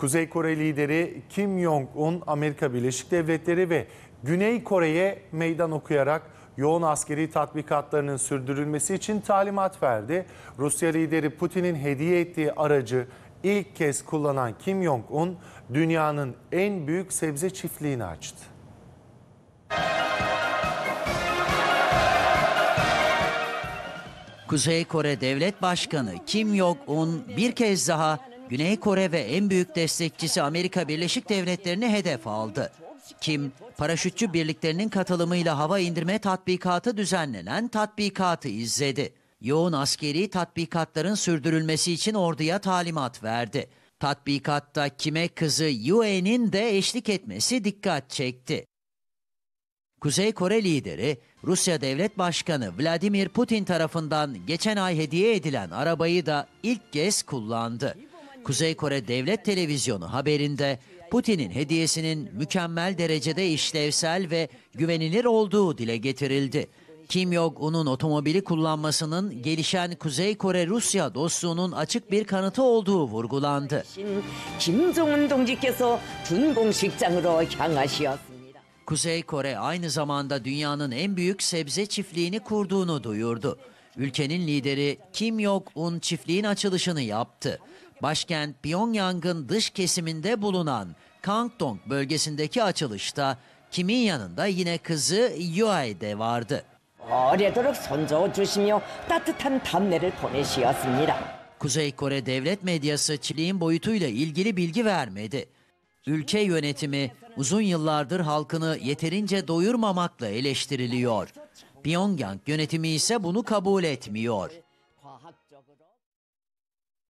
Kuzey Kore lideri Kim Jong-un Amerika Birleşik Devletleri ve Güney Kore'ye meydan okuyarak yoğun askeri tatbikatlarının sürdürülmesi için talimat verdi. Rusya lideri Putin'in hediye ettiği aracı ilk kez kullanan Kim Jong-un dünyanın en büyük sebze çiftliğini açtı. Kuzey Kore Devlet Başkanı Kim Jong-un bir kez daha Güney Kore ve en büyük destekçisi Amerika Birleşik Devletleri'ni hedef aldı. Kim, paraşütçü birliklerinin katılımıyla hava indirme tatbikatı düzenlenen tatbikatı izledi. Yoğun askeri tatbikatların sürdürülmesi için orduya talimat verdi. Tatbikatta kime kızı Yue'nin de eşlik etmesi dikkat çekti. Kuzey Kore lideri Rusya Devlet Başkanı Vladimir Putin tarafından geçen ay hediye edilen arabayı da ilk kez kullandı. Kuzey Kore Devlet Televizyonu haberinde Putin'in hediyesinin mükemmel derecede işlevsel ve güvenilir olduğu dile getirildi. Kim Jong-un'un otomobili kullanmasının gelişen Kuzey Kore-Rusya dostluğunun açık bir kanıtı olduğu vurgulandı. Kuzey Kore aynı zamanda dünyanın en büyük sebze çiftliğini kurduğunu duyurdu. Ülkenin lideri Kim Jong-un çiftliğin açılışını yaptı. Başkent Pyongyang'ın dış kesiminde bulunan Kangdong bölgesindeki açılışta Kim'in yanında yine kızı Yuae de vardı. 어려도록 손저어 주시며 따뜻한 밤내를 보내시었습니다. Kuzey Kore devlet medyası Çiliğin boyutuyla ilgili bilgi vermedi. Ülke yönetimi uzun yıllardır halkını yeterince doyurmamakla eleştiriliyor. Pyongyang yönetimi ise bunu kabul etmiyor.